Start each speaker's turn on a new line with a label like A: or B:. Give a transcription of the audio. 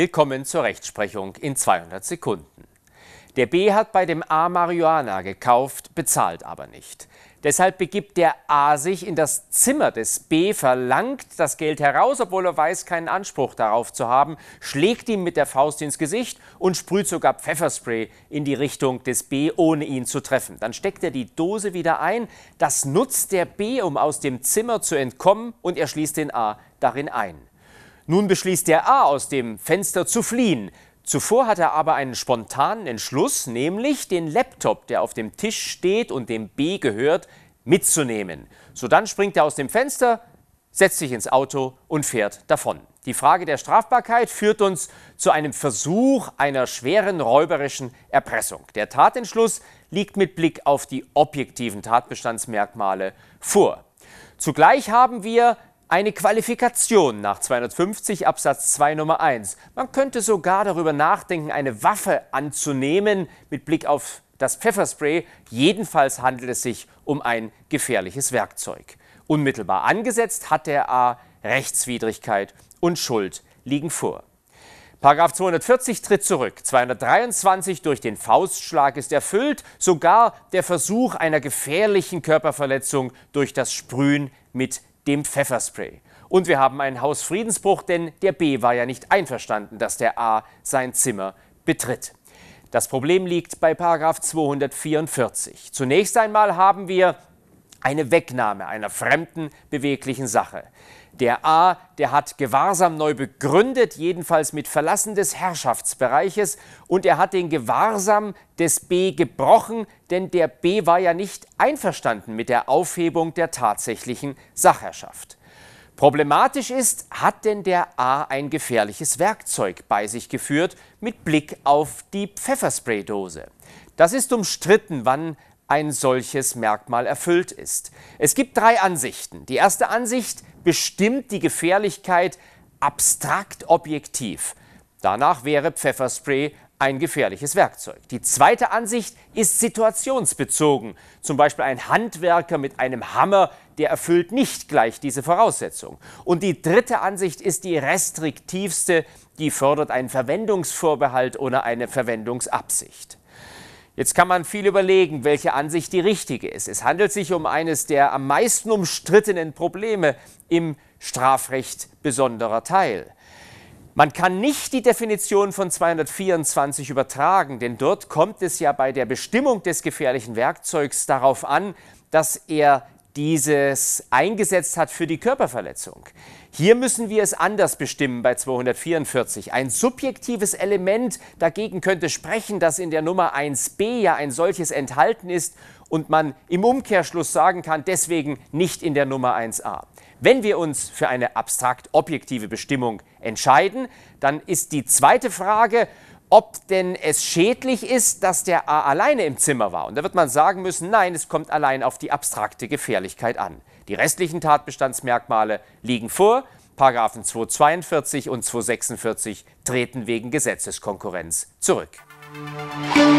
A: Willkommen zur Rechtsprechung in 200 Sekunden. Der B hat bei dem A Marihuana gekauft, bezahlt aber nicht. Deshalb begibt der A sich in das Zimmer des B, verlangt das Geld heraus, obwohl er weiß, keinen Anspruch darauf zu haben, schlägt ihm mit der Faust ins Gesicht und sprüht sogar Pfefferspray in die Richtung des B, ohne ihn zu treffen. Dann steckt er die Dose wieder ein. Das nutzt der B, um aus dem Zimmer zu entkommen und er schließt den A darin ein. Nun beschließt der A, aus dem Fenster zu fliehen. Zuvor hat er aber einen spontanen Entschluss, nämlich den Laptop, der auf dem Tisch steht und dem B gehört, mitzunehmen. So dann springt er aus dem Fenster, setzt sich ins Auto und fährt davon. Die Frage der Strafbarkeit führt uns zu einem Versuch einer schweren räuberischen Erpressung. Der Tatentschluss liegt mit Blick auf die objektiven Tatbestandsmerkmale vor. Zugleich haben wir eine Qualifikation nach 250 Absatz 2 Nummer 1. Man könnte sogar darüber nachdenken, eine Waffe anzunehmen mit Blick auf das Pfefferspray. Jedenfalls handelt es sich um ein gefährliches Werkzeug. Unmittelbar angesetzt hat der A Rechtswidrigkeit und Schuld liegen vor. Paragraph 240 tritt zurück. 223 durch den Faustschlag ist erfüllt. Sogar der Versuch einer gefährlichen Körperverletzung durch das Sprühen mit dem Pfefferspray. Und wir haben einen Hausfriedensbruch, denn der B war ja nicht einverstanden, dass der A sein Zimmer betritt. Das Problem liegt bei 244. Zunächst einmal haben wir eine Wegnahme einer fremden, beweglichen Sache. Der A, der hat Gewahrsam neu begründet, jedenfalls mit Verlassen des Herrschaftsbereiches, und er hat den Gewahrsam des B gebrochen, denn der B war ja nicht einverstanden mit der Aufhebung der tatsächlichen Sachherrschaft. Problematisch ist, hat denn der A ein gefährliches Werkzeug bei sich geführt mit Blick auf die Pfefferspraydose? Das ist umstritten, wann ein solches Merkmal erfüllt ist. Es gibt drei Ansichten. Die erste Ansicht bestimmt die Gefährlichkeit abstrakt objektiv. Danach wäre Pfefferspray ein gefährliches Werkzeug. Die zweite Ansicht ist situationsbezogen. Zum Beispiel ein Handwerker mit einem Hammer, der erfüllt nicht gleich diese Voraussetzung. Und die dritte Ansicht ist die restriktivste, die fördert einen Verwendungsvorbehalt oder eine Verwendungsabsicht. Jetzt kann man viel überlegen, welche Ansicht die richtige ist. Es handelt sich um eines der am meisten umstrittenen Probleme im Strafrecht besonderer Teil. Man kann nicht die Definition von 224 übertragen, denn dort kommt es ja bei der Bestimmung des gefährlichen Werkzeugs darauf an, dass er dieses eingesetzt hat für die Körperverletzung. Hier müssen wir es anders bestimmen bei 244. Ein subjektives Element dagegen könnte sprechen, dass in der Nummer 1b ja ein solches enthalten ist und man im Umkehrschluss sagen kann, deswegen nicht in der Nummer 1a. Wenn wir uns für eine abstrakt objektive Bestimmung entscheiden, dann ist die zweite Frage, ob denn es schädlich ist, dass der A alleine im Zimmer war. Und da wird man sagen müssen, nein, es kommt allein auf die abstrakte Gefährlichkeit an. Die restlichen Tatbestandsmerkmale liegen vor. Paragraphen 242 und 246 treten wegen Gesetzeskonkurrenz zurück. Musik